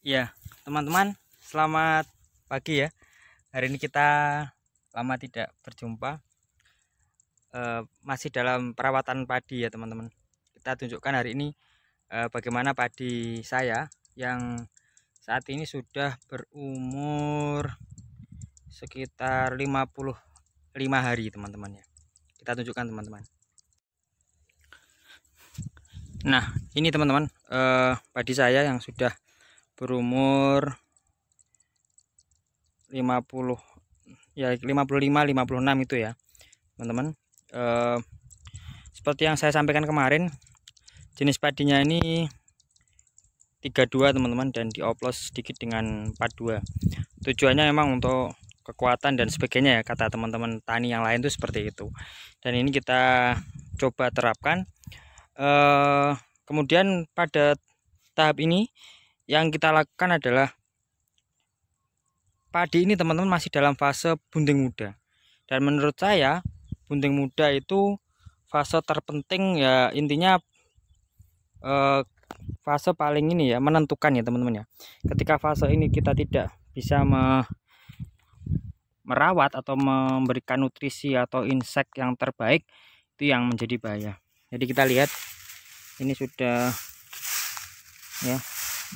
Ya, teman-teman, selamat pagi ya. Hari ini kita lama tidak berjumpa. E, masih dalam perawatan padi ya, teman-teman. Kita tunjukkan hari ini e, bagaimana padi saya yang saat ini sudah berumur sekitar 55 hari, teman-teman ya. Kita tunjukkan teman-teman. Nah, ini teman-teman, eh, padi saya yang sudah berumur 50 ya 55 56 itu ya teman-teman eh, seperti yang saya sampaikan kemarin jenis padinya ini 32 teman-teman dan dioplos sedikit dengan 42 tujuannya memang untuk kekuatan dan sebagainya ya kata teman-teman tani yang lain tuh seperti itu dan ini kita coba terapkan eh, kemudian pada tahap ini yang kita lakukan adalah padi ini teman-teman masih dalam fase bunting muda dan menurut saya bunting muda itu fase terpenting ya intinya eh, fase paling ini ya menentukan ya teman-teman ya ketika fase ini kita tidak bisa me merawat atau memberikan nutrisi atau insek yang terbaik itu yang menjadi bahaya jadi kita lihat ini sudah ya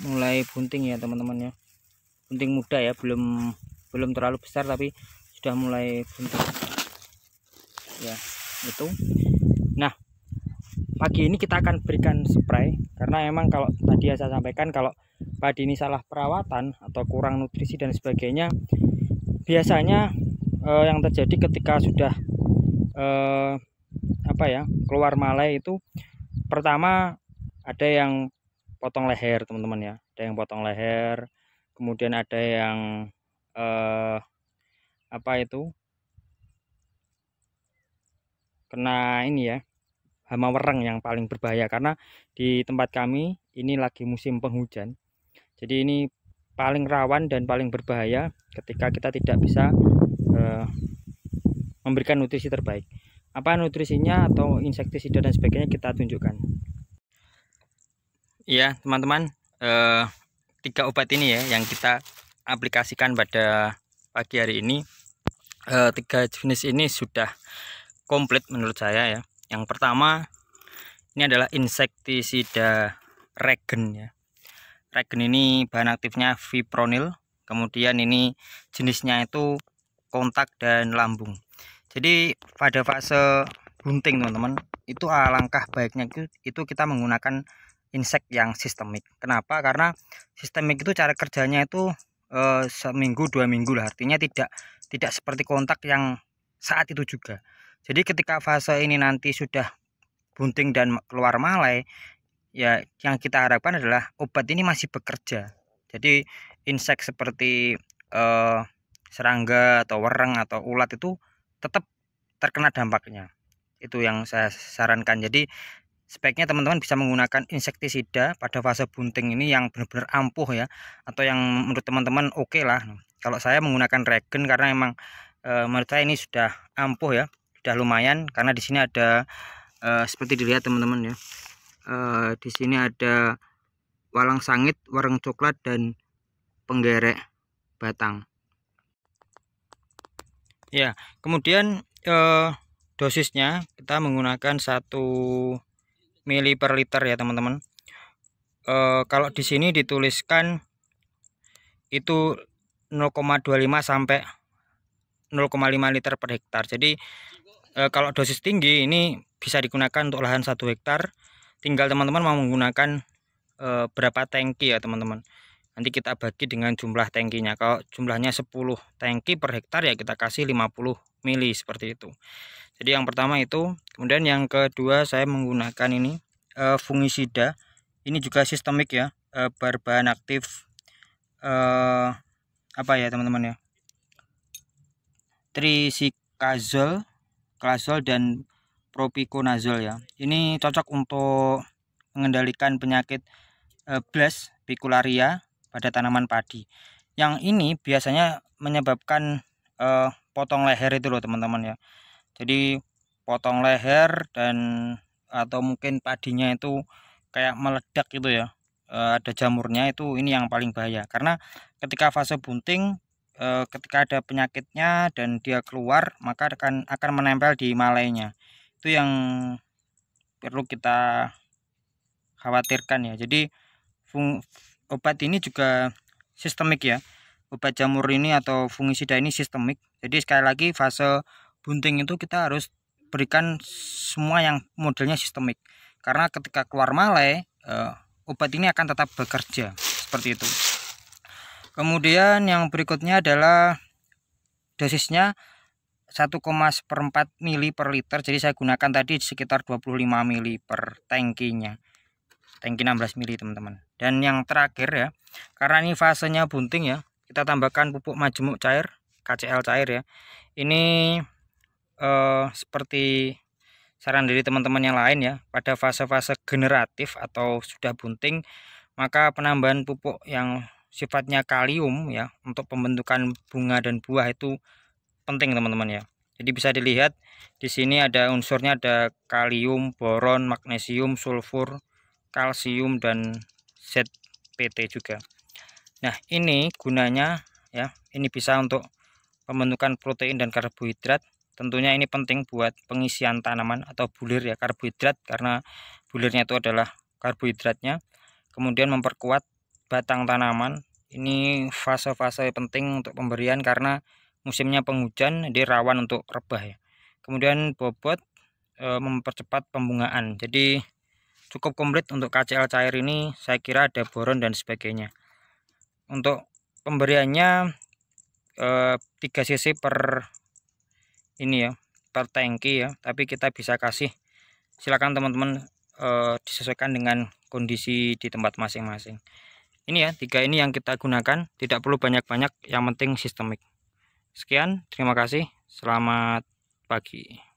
mulai bunting ya teman-teman ya bunting muda ya belum belum terlalu besar tapi sudah mulai bunting ya itu nah pagi ini kita akan berikan spray karena emang kalau tadi saya sampaikan kalau padi ini salah perawatan atau kurang nutrisi dan sebagainya biasanya eh, yang terjadi ketika sudah eh, apa ya keluar malai itu pertama ada yang potong leher teman-teman ya ada yang potong leher kemudian ada yang eh, apa itu kena ini ya hama wereng yang paling berbahaya karena di tempat kami ini lagi musim penghujan jadi ini paling rawan dan paling berbahaya ketika kita tidak bisa eh, memberikan nutrisi terbaik apa nutrisinya atau insektisida dan sebagainya kita tunjukkan ya teman-teman eh, tiga obat ini ya yang kita aplikasikan pada pagi hari ini eh, tiga jenis ini sudah komplit menurut saya ya yang pertama ini adalah insektisida regen ya regen ini bahan aktifnya fipronil kemudian ini jenisnya itu kontak dan lambung jadi pada fase bunting teman-teman itu alangkah baiknya itu, itu kita menggunakan insek yang sistemik. Kenapa? Karena sistemik itu cara kerjanya itu e, seminggu dua minggu lah. Artinya tidak tidak seperti kontak yang saat itu juga. Jadi ketika fase ini nanti sudah bunting dan keluar malai, ya yang kita harapkan adalah obat ini masih bekerja. Jadi insek seperti e, serangga atau wereng atau ulat itu tetap terkena dampaknya. Itu yang saya sarankan. Jadi Speknya teman-teman bisa menggunakan insektisida pada fase bunting ini yang benar-benar ampuh ya atau yang menurut teman-teman oke okay lah. Kalau saya menggunakan regen karena emang e, menurut saya ini sudah ampuh ya, sudah lumayan karena di sini ada e, seperti dilihat teman-teman ya. E, di sini ada walang sangit, warung coklat dan penggerek batang. Ya, kemudian e, dosisnya kita menggunakan satu mili per liter ya teman-teman e, kalau di sini dituliskan itu 0,25 sampai 0,5 liter per hektar jadi e, kalau dosis tinggi ini bisa digunakan untuk lahan satu hektar tinggal teman-teman mau menggunakan e, berapa tangki ya teman-teman nanti kita bagi dengan jumlah tangkinya kalau jumlahnya 10 tangki per hektar ya kita kasih 50 mili seperti itu jadi yang pertama itu kemudian yang kedua saya menggunakan ini uh, eh, fungisida ini juga sistemik ya uh, berbahan aktif uh, apa ya teman-teman ya trisikazol klasol dan propiconazol ya ini cocok untuk mengendalikan penyakit uh, blast picularia pada tanaman padi yang ini biasanya menyebabkan uh, potong leher itu loh teman-teman ya jadi potong leher dan atau mungkin padinya itu kayak meledak gitu ya e, ada jamurnya itu ini yang paling bahaya karena ketika fase bunting e, ketika ada penyakitnya dan dia keluar maka akan akan menempel di malainya itu yang perlu kita khawatirkan ya jadi fung, obat ini juga sistemik ya obat jamur ini atau fungisida ini sistemik jadi sekali lagi fase bunting itu kita harus berikan semua yang modelnya sistemik karena ketika keluar malai uh, obat ini akan tetap bekerja seperti itu kemudian yang berikutnya adalah dosisnya 1,4 mili per liter jadi saya gunakan tadi sekitar 25 mili per tankinya tanki 16 mili teman-teman dan yang terakhir ya karena ini fasenya bunting ya kita tambahkan pupuk majemuk cair KCL cair ya ini eh, seperti saran dari teman-teman yang lain ya pada fase-fase generatif atau sudah bunting maka penambahan pupuk yang sifatnya kalium ya untuk pembentukan bunga dan buah itu penting teman-teman ya jadi bisa dilihat di sini ada unsurnya ada kalium boron magnesium sulfur kalsium dan ZPT juga nah ini gunanya ya ini bisa untuk pembentukan protein dan karbohidrat Tentunya ini penting buat pengisian tanaman atau bulir ya karbohidrat karena bulirnya itu adalah karbohidratnya. Kemudian memperkuat batang tanaman. Ini fase-fase penting untuk pemberian karena musimnya penghujan jadi rawan untuk rebah ya. Kemudian bobot e, mempercepat pembungaan. Jadi cukup komplit untuk KCL cair ini saya kira ada boron dan sebagainya. Untuk pemberiannya e, tiga cc cc per ini ya per tangki ya tapi kita bisa kasih silakan teman-teman eh, disesuaikan dengan kondisi di tempat masing-masing ini ya tiga ini yang kita gunakan tidak perlu banyak-banyak yang penting sistemik sekian terima kasih selamat pagi